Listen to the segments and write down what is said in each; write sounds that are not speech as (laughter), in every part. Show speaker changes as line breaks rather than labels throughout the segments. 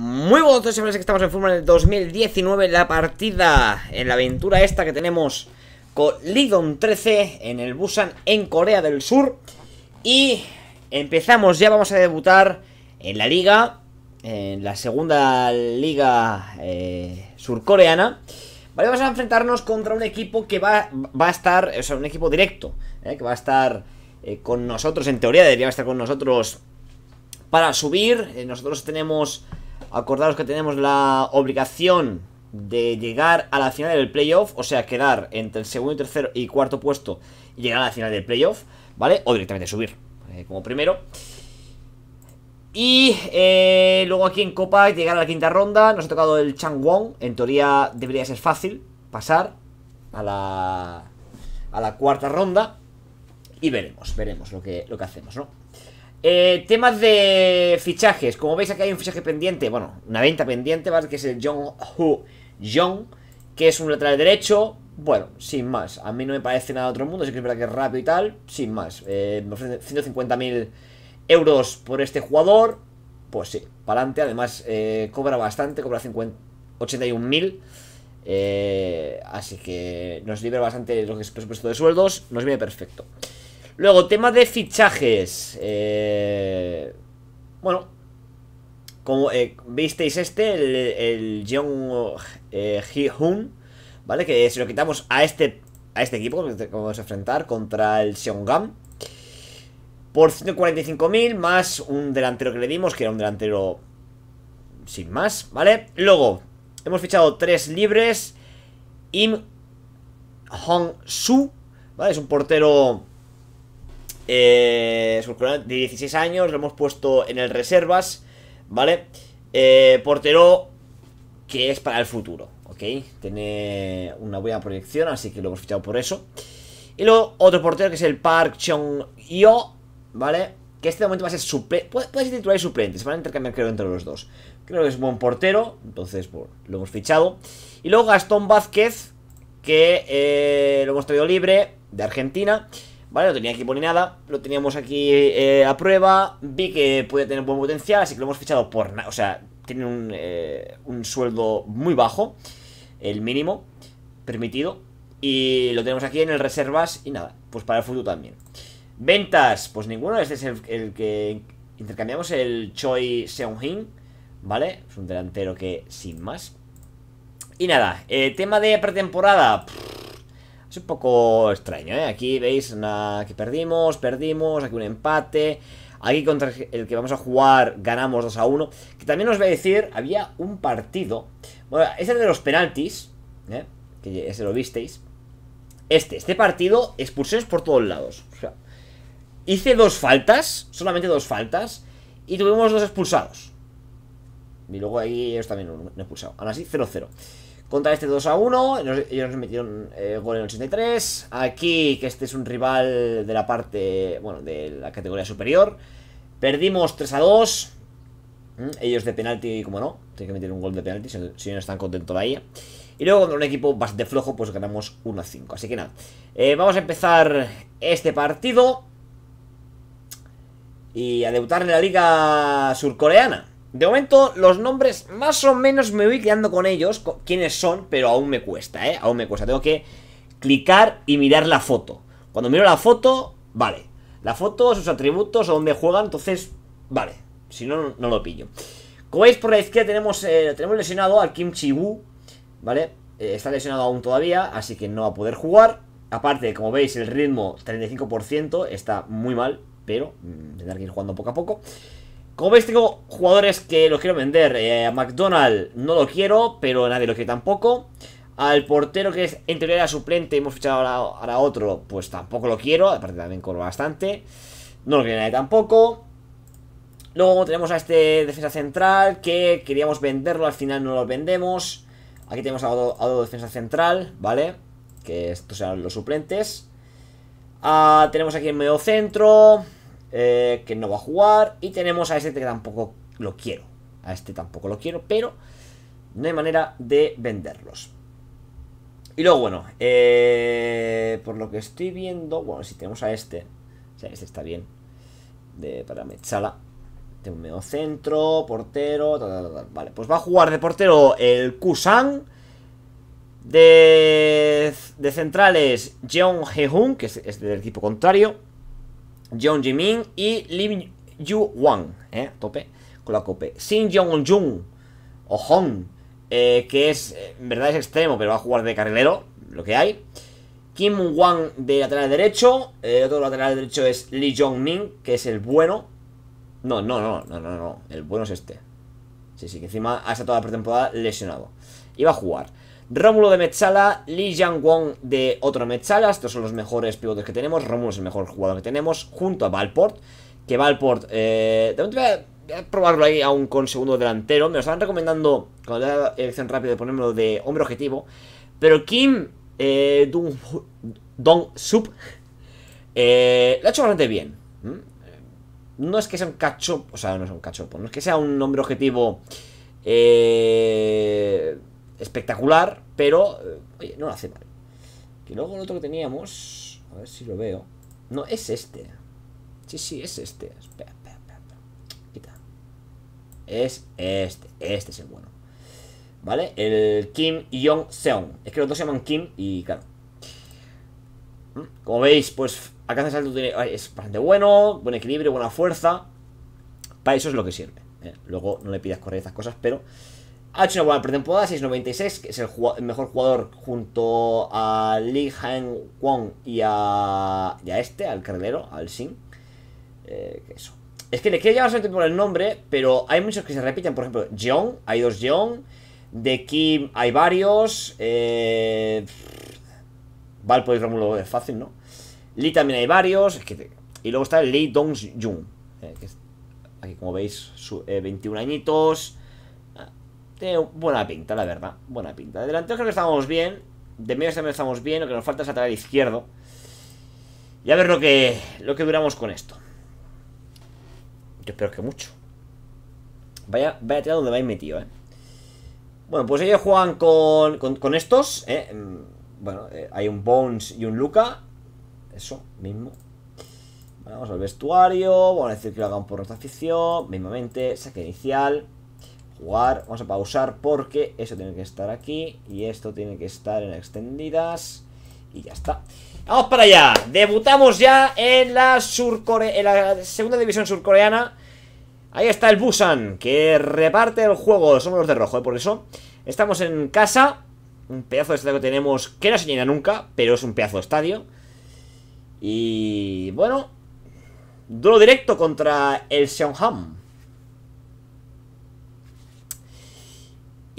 Muy buenos días, que estamos en Fórmula el 2019, la partida en la aventura esta que tenemos con Lidon 13 en el Busan en Corea del Sur. Y empezamos, ya vamos a debutar en la liga, en la segunda liga eh, surcoreana. Vale, vamos a enfrentarnos contra un equipo que va, va a estar, o sea, un equipo directo, eh, que va a estar eh, con nosotros, en teoría debería estar con nosotros para subir. nosotros tenemos Acordaros que tenemos la obligación de llegar a la final del playoff, o sea, quedar entre el segundo, tercero y cuarto puesto y llegar a la final del playoff, ¿vale? O directamente subir eh, como primero. Y eh, luego aquí en Copa, llegar a la quinta ronda, nos ha tocado el Chang Wong en teoría debería ser fácil pasar a la, a la cuarta ronda y veremos, veremos lo que, lo que hacemos, ¿no? Eh, temas de fichajes. Como veis, aquí hay un fichaje pendiente. Bueno, una venta pendiente, ¿vale? Que es el John Hu Jong que es un lateral derecho. Bueno, sin más. A mí no me parece nada de otro mundo. si que es que es rápido y tal. Sin más. Eh, me ofrecen 150.000 euros por este jugador. Pues sí, para adelante. Además, eh, cobra bastante. Cobra 81.000. Eh, así que nos libera bastante lo que es presupuesto de sueldos. Nos viene perfecto. Luego, tema de fichajes. Eh, bueno, como eh, visteis este, el, el Jong eh, ¿vale? Que se lo quitamos a este, a este equipo que vamos a enfrentar contra el Seongnam Por 145.000 más un delantero que le dimos, que era un delantero sin más, ¿vale? Luego, hemos fichado tres libres. Im Hong Su, ¿vale? Es un portero eh, de 16 años, lo hemos puesto en el reservas, ¿vale? Eh, portero que es para el futuro, ¿ok? Tiene una buena proyección, así que lo hemos fichado por eso. Y luego otro portero que es el Park Chung-yo, ¿vale? Que este momento va a ser suplente, puede, ser titular y suplente, se van a intercambiar creo entre los dos. Creo que es un buen portero, entonces lo hemos fichado. Y luego Gastón Vázquez, que eh, lo hemos traído libre de Argentina. Vale, no tenía equipo ni nada, lo teníamos aquí eh, a prueba, vi que puede tener buen potencial, así que lo hemos fichado por nada, o sea, tiene eh, un, sueldo muy bajo, el mínimo permitido, y lo tenemos aquí en el reservas y nada, pues para el futuro también. Ventas, pues ninguno, este es el, que intercambiamos, el Choi Seung-hin, ¿vale? Es un delantero que sin más. Y nada, eh, tema de pretemporada... Es un poco extraño, ¿eh? Aquí veis una... que perdimos, perdimos, aquí un empate. Aquí contra el que vamos a jugar ganamos 2 a 1. Que también os voy a decir, había un partido. Bueno, ese de los penaltis, ¿eh? que ese lo visteis. Este, este partido, expulsiones por todos lados. O sea, hice dos faltas, solamente dos faltas, y tuvimos dos expulsados. Y luego ahí ellos también un expulsado. Ahora sí, 0-0. Contra este 2 a 1, ellos nos metieron eh, gol en el 83. Aquí, que este es un rival de la parte, bueno, de la categoría superior. Perdimos 3 a 2. Mm, ellos de penalti, como no, tienen que meter un gol de penalti si, no están contentos de ahí. Y luego contra un equipo bastante flojo, pues ganamos 1 a 5. Así que nada, eh, vamos a empezar este partido. Y a debutar en la liga surcoreana. De momento, los nombres más o menos me voy quedando con ellos, con quiénes son, pero aún me cuesta, ¿eh? Aún me cuesta. Tengo que clicar y mirar la foto. Cuando miro la foto, vale. La foto, sus atributos, o dónde juegan, entonces, vale. Si no, no lo pillo. Como veis, por la izquierda tenemos, eh, tenemos lesionado al Kim Chi-woo, ¿vale? Eh, está lesionado aún todavía, así que no va a poder jugar. Aparte, como veis, el ritmo 35% está muy mal, pero mm, tendrá que ir jugando poco a poco. Como veis tengo jugadores que los quiero vender. Eh, a McDonald no lo quiero, pero nadie lo quiere tampoco. Al portero que es, en teoría era suplente, hemos fichado ahora, otro, pues tampoco lo quiero. Aparte también corro bastante. No lo quiere nadie tampoco. Luego tenemos a este defensa central que queríamos venderlo, al final no lo vendemos. Aquí tenemos a otro, defensa central, ¿vale? Que estos eran los suplentes. Ah, tenemos aquí el medio centro. Eh, que no va a jugar. Y tenemos a este que tampoco lo quiero. A este tampoco lo quiero, pero no hay manera de venderlos. Y luego, bueno, eh, por lo que estoy viendo, bueno, si tenemos a este, o sea, este está bien, de, para Metzala. Tengo medio centro, portero, Vale, pues va a jugar de portero el Kusan. De, de centrales, Jeon hoon que es, es del equipo contrario ji Jimin y Lim Yu Wang, ¿eh? tope con la cope. Sin Jong Jung o Hong, eh, que es, en verdad es extremo, pero va a jugar de carrilero, lo que hay. Kim Wang de lateral derecho. El otro lateral derecho es Lee Jong Min, que es el bueno. No, no, no, no, no, no. El bueno es este. Sí, sí, que encima ha estado toda la pretemporada lesionado. Y va a jugar. Rómulo de Metzala, Li Yang Wong de otro Metzala, estos son los mejores pivotes que tenemos, Rómulo es el mejor jugador que tenemos, junto a Valport, que Valport, eh, de voy a, probarlo ahí aún con segundo delantero, me lo estaban recomendando, con la elección rápida, de ponérmelo de hombre objetivo, pero Kim eh, Dong, Sub eh, lo ha hecho bastante bien, no es que sea un cachopo o sea, no es un cachopo, no es que sea un hombre objetivo... Eh, espectacular, pero eh, oye, no lo hace mal. Que luego el otro que teníamos, a ver si lo veo. No, es este. Sí, sí, es este. Espera, espera, espera. Quita. Es este. Este es el bueno. ¿Vale? El Kim Yong seon Es que los dos se llaman Kim y claro. ¿Mm? Como veis, pues Acá alcanza salto es bastante bueno, buen equilibrio, buena fuerza. Para eso es lo que sirve. ¿eh? Luego no le pidas correr estas cosas, pero ha hecho una buena pretemporada, 6.96, que es el, mejor jugador junto a Lee Han Kwon y a, este, al carnero, al Sin. Eh, eso. Es que le quiero llamar solamente por el nombre, pero hay muchos que se repiten. Por ejemplo, Jeong, hay dos Jeon. De Kim hay varios. Eh, Val Valpo y es fácil, ¿no? Lee también hay varios. y luego está Lee Dong Jun. Eh, que aquí, como veis, 21 añitos. Tiene buena pinta, la verdad. Buena pinta. De delantero creo que estamos bien. De medio también estamos bien. Lo que nos falta es atrás izquierdo. Y a ver lo que, lo que duramos con esto. Yo espero que mucho. Vaya, vaya tirar donde vais metido, eh. Bueno, pues ellos juegan con, con, estos. Eh. Mm, bueno, eh, hay un Bones y un Luca. Eso mismo. vamos al vestuario. Vamos a decir que lo hagan por nuestra afición. Mismamente, saque inicial. Jugar, vamos a pausar porque eso tiene que estar aquí y esto tiene que estar en extendidas y ya está. ¡Vamos para allá! Debutamos ya en la, la segunda división surcoreana. Ahí está el Busan, que reparte el juego. Somos los de rojo, ¿eh? por eso. Estamos en casa. Un pedazo de estadio que tenemos, que no se llena nunca, pero es un pedazo de estadio. Y bueno, duelo directo contra el Seongham.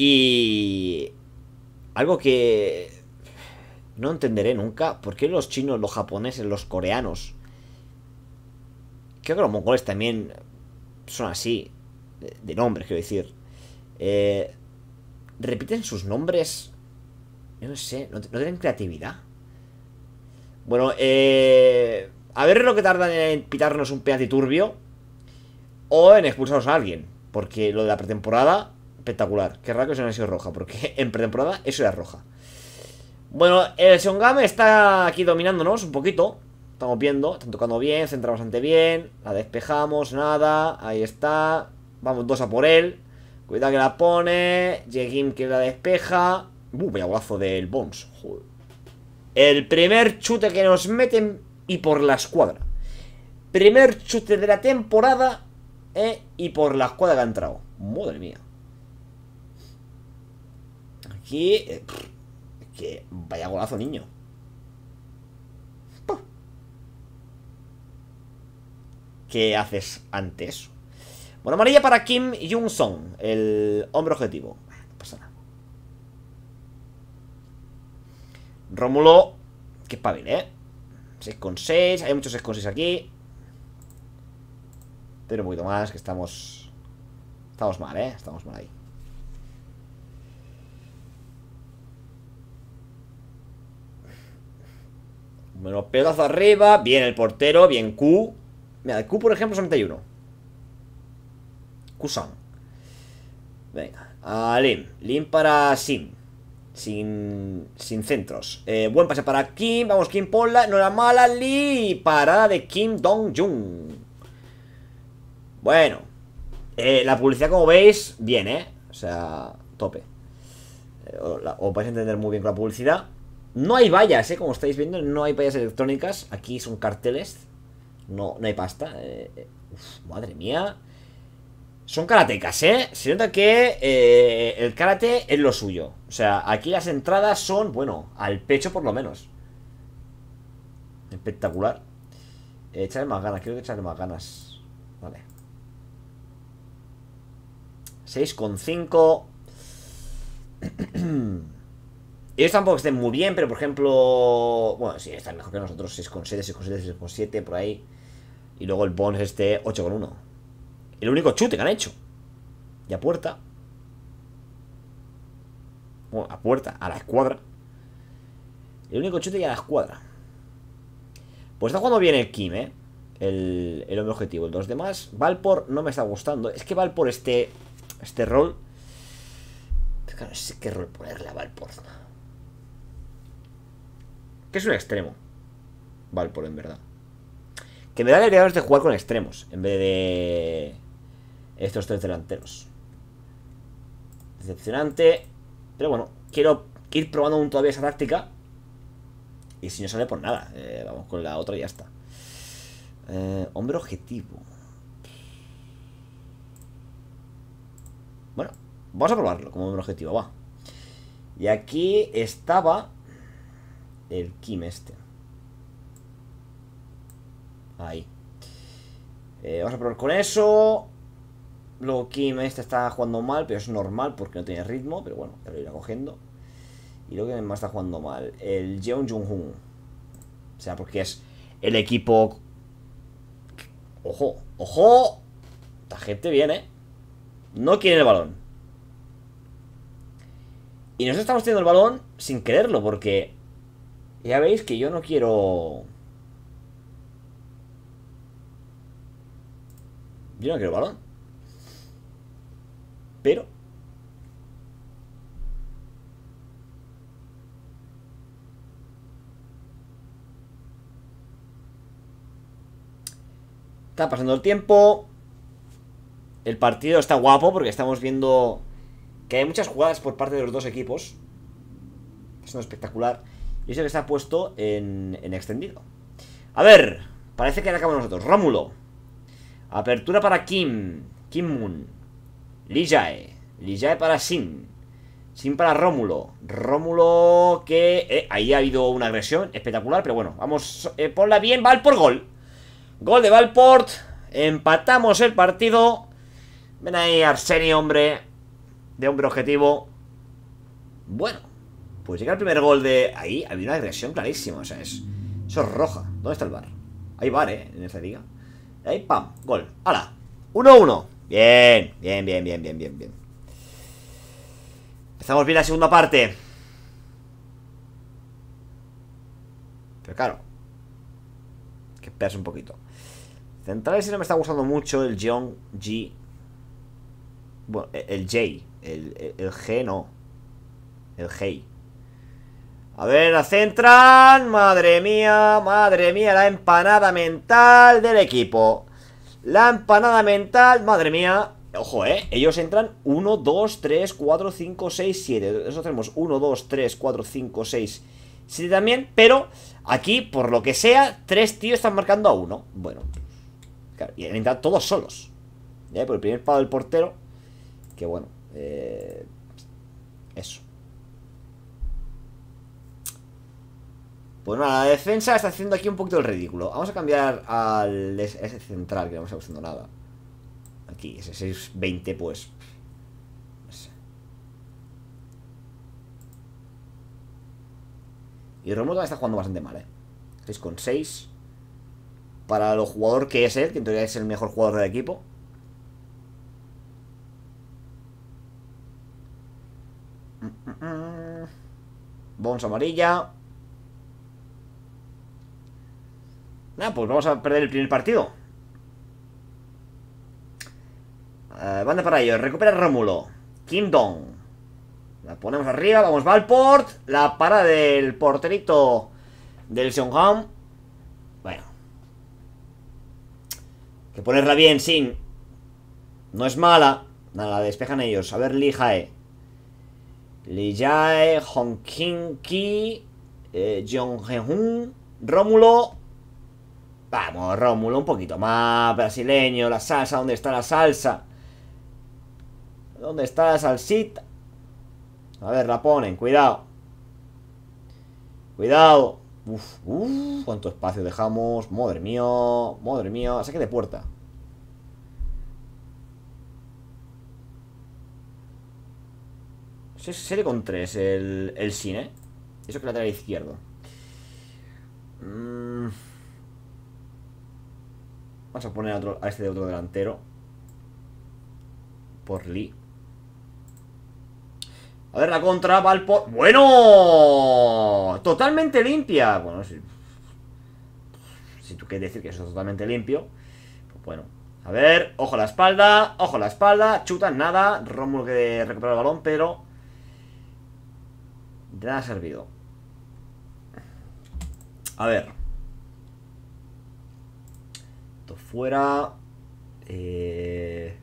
Y algo que no entenderé nunca, ¿por qué los chinos, los japoneses, los coreanos? Creo que los mongoles también son así, de, nombre, quiero decir. Eh, repiten sus nombres. Yo no sé, no, tienen creatividad. Bueno, eh, a ver lo que tardan en pitarnos un penalti turbio o en expulsaros a alguien. Porque lo de la pretemporada espectacular. Qué raro que eso no haya sido roja, porque (laughs) en pretemporada eso era roja. Bueno, el Shongame está aquí dominándonos un poquito. Estamos viendo, están tocando bien, centra bastante bien. La despejamos, nada, ahí está. Vamos dos a por él. Cuidado que la pone. Jegim que la despeja. Uh, vaya golazo del Bones. El primer chute que nos meten y por la escuadra. Primer chute de la temporada eh, y por la escuadra que ha entrado. Madre mía que. Eh, que vaya golazo, niño. ¿Qué haces antes? Bueno, amarilla para Kim jung sung el hombre objetivo. Ah, no pasa nada. Rómulo, qué espabil, ¿eh? 6,6, hay muchos 6,6 aquí. Pero un poquito más, que estamos... Estamos mal, ¿eh? Estamos mal ahí. Bueno, pedazo arriba. Bien el portero. Bien Q. Mira, Q, por ejemplo, 61 hay uno. Venga. A Lim. Lim para Sim. Sin, sin centros. Eh, buen pase para Kim. Vamos, Kim Pola. No la mala. Lee. Parada de Kim Dong-jung. Bueno. Eh, la publicidad, como veis, bien, ¿eh? O sea, tope. Eh, o, vais a entender muy bien con la publicidad. No hay vallas, ¿eh? Como estáis viendo, no hay vallas electrónicas. Aquí son carteles. No, no hay pasta. Eh, eh, madre mía. Son karatecas, ¿eh? Se nota que eh, el karate es lo suyo. O sea, aquí las entradas son, bueno, al pecho por lo menos. Espectacular. Eh, echarle más ganas, quiero que echarle más ganas. Vale. 6,5. (clears throat) Ellos tampoco estén muy bien, pero por ejemplo... Bueno, sí, están mejor que nosotros. 6,7, 6,7, 6,7, por ahí. Y luego el Bones este 8,1. El único chute que han hecho. Y a puerta. Bueno, a puerta, a la escuadra. El único chute y a la escuadra. Pues está jugando bien el Kim, ¿eh? El, el hombre objetivo. Los demás, Valpor no me está gustando. Es que Valpor este, este rol... Es no sé qué rol ponerle a Valpor. Que es un extremo. por en verdad. Que me da idea de jugar con extremos. En vez de. Estos tres delanteros. Decepcionante. Pero bueno, quiero ir probando aún todavía esa táctica. Y si no sale, por pues nada. Eh, vamos con la otra y ya está. Eh, hombre objetivo. Bueno, vamos a probarlo como hombre objetivo, va. Y aquí estaba el Kim este. Ahí. Eh, vamos a probar con eso. Luego Kim este está jugando mal, pero es normal porque no tiene ritmo, pero bueno, ya lo irá cogiendo. Y lo que más está jugando mal, el Jeon Jung-hoon. O sea, porque es el equipo... ¡Ojo! ¡Ojo! Esta gente viene. No quiere el balón. Y nosotros estamos teniendo el balón sin quererlo, porque ya veis que yo no quiero... Yo no quiero balón. Pero... Está pasando el tiempo. El partido está guapo porque estamos viendo que hay muchas jugadas por parte de los dos equipos. Es espectacular. Y eso que está puesto en, extendido. A ver, parece que acabamos nosotros. Rómulo. Apertura para Kim. Kim Moon. Lijae. Lijae para Sin. Sin para Rómulo. Rómulo que... Eh, ahí ha habido una agresión espectacular, pero bueno. Vamos, eh, ponla bien. por gol. Gol de Valport. Empatamos el partido. Ven ahí, Arsenio, hombre. De hombre objetivo. Bueno, pues llega el primer gol de... Ahí había una agresión clarísima, o sea, es... Eso es roja. ¿Dónde está el bar? Hay bar, ¿eh? En esa liga. Ahí, pam, gol. ¡Hala! 1-1. Bien, bien, bien, bien, bien, bien, bien. Empezamos bien la segunda parte. Pero claro. que esperas un poquito. Centrales si no me está gustando mucho el John G. Bueno, el J. El, el G no. El G. A ver, la centran. Madre mía, madre mía, la empanada mental del equipo. La empanada mental, madre mía. Ojo, eh. Ellos entran 1, 2, 3, 4, 5, 6, 7. Nosotros tenemos 1, 2, 3, 4, 5, 6, 7 también. Pero aquí, por lo que sea, tres tíos están marcando a uno. Bueno. Claro, y entran todos solos. ¿Ya? Por el primer palo del portero. Que bueno. Eh, eso. Bueno, pues la defensa está haciendo aquí un poquito el ridículo. Vamos a cambiar al ese central, que no me está gustando nada. Aquí, ese 620, pues... No sé. Y Romulo también está jugando bastante mal, ¿eh? 6 con 6. Para el jugador que es él, que en teoría es el mejor jugador del equipo. Mm, mm, mm. Bons amarilla. Nada, pues vamos a perder el primer partido. Eh, banda para ellos. Recupera Rómulo. Dong La ponemos arriba. Vamos Valport. La para del porterito del Seongham. Bueno. Que ponerla bien, sin. No es mala. Nada, la despejan ellos. A ver, Li Jae, Hong Ki, eh, Jong Hong Rómulo. Vamos, Rómulo, un poquito más. Brasileño, la salsa, ¿dónde está la salsa? ¿Dónde está la salsita? A ver, la ponen, cuidado. Cuidado. Uf, uf, cuánto espacio dejamos. Madre mía, madre mía. Saque de puerta. Serie con tres? el, el cine. Eso que la la izquierdo. Mmm. Vamos a poner a, este de otro delantero. Por Lee. A ver, la contra va al por... ¡Bueno! Totalmente limpia. Bueno, si... Si tú quieres decir que eso es totalmente limpio. Pues bueno. A ver, ojo a la espalda, ojo a la espalda. Chuta, nada. Rómulo que recupera el balón, pero... De ha servido. A ver fuera. Eh,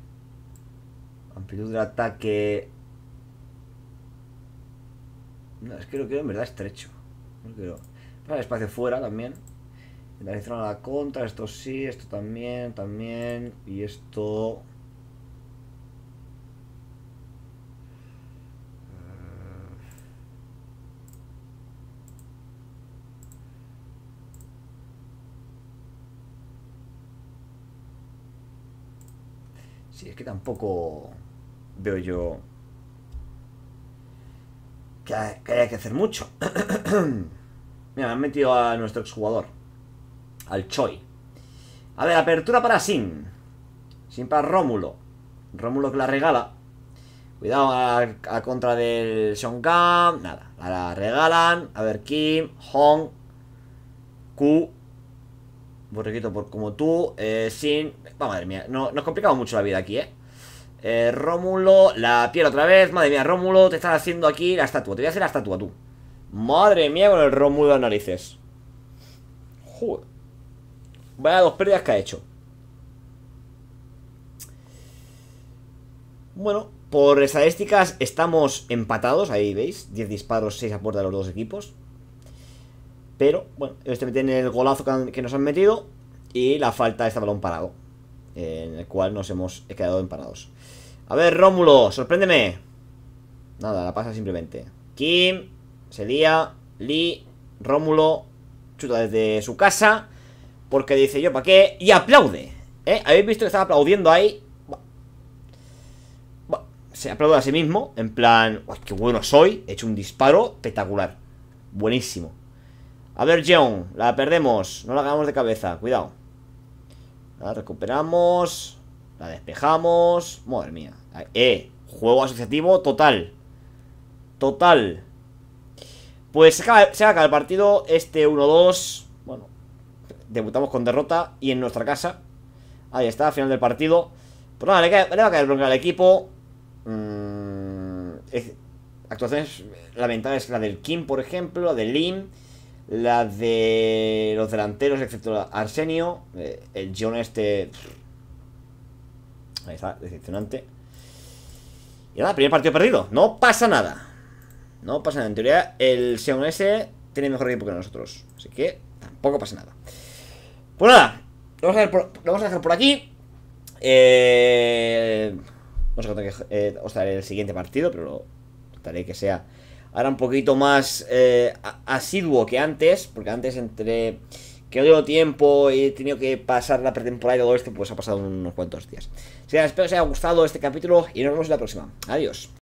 amplitud de ataque. No, es que lo quiero en verdad estrecho. No Para el espacio fuera también. a la contra, esto sí, esto también, también. Y esto. es que tampoco veo yo que, que haya que hacer mucho. (clears throat) Mira, me han metido a nuestro exjugador, al Choi. A ver, apertura para Sin. Sin para Rómulo. Rómulo que la regala. Cuidado a, contra del Shonkan Nada, la regalan. A ver, Kim, Hong, Q. Borrequito por como tú. Eh, Sin, Va, oh, madre mía, nos complicamos mucho la vida aquí, ¿eh? ¿eh? Rómulo, la piel otra vez Madre mía, Rómulo, te estás haciendo aquí la estatua Te voy a hacer la estatua, tú Madre mía, con el Rómulo de narices Joder Vaya dos pérdidas que ha hecho Bueno, por estadísticas estamos empatados, ahí veis, 10 disparos, 6 a puerta de los dos equipos. Pero, bueno, Este me tiene el golazo que, que nos han metido y la falta de este balón parado en el cual nos hemos quedado emparados A ver, Rómulo, sorpréndeme. Nada, la pasa simplemente. Kim, selia Lee, Rómulo, chuta desde su casa, porque dice yo, ¿para qué? Y aplaude. ¿Eh? ¿Habéis visto que estaba aplaudiendo ahí? Se aplaude a sí mismo, en plan, qué bueno soy, he hecho un disparo espectacular. Buenísimo. A ver, John, la perdemos, no la hagamos de cabeza, cuidado. La recuperamos. La despejamos. Madre mía. Eh, juego asociativo total. Total. Pues se acaba, el partido. Este 1-2. Bueno, debutamos con derrota y en nuestra casa. Ahí está, final del partido. Pues nada, le, va a caer bronca al equipo. Mm, es, actuaciones lamentables, la del Kim, por ejemplo, la del Lim. La de los delanteros, excepto Arsenio. Eh, el John este... ahí está, decepcionante. Y nada, primer partido perdido. No pasa nada. No pasa nada. En teoría, el Sion S tiene mejor equipo que nosotros. Así que tampoco pasa nada. Pues nada, lo vamos a, dejar por aquí. Eh, no sé eh, os daré el siguiente partido, pero lo, trataré que sea ahora un poquito más eh, asiduo que antes, porque antes entre que no tengo tiempo y he tenido que pasar la pretemporada y todo esto, pues ha pasado unos cuantos días. Así que espero que os haya gustado este capítulo y nos vemos en la próxima. Adiós.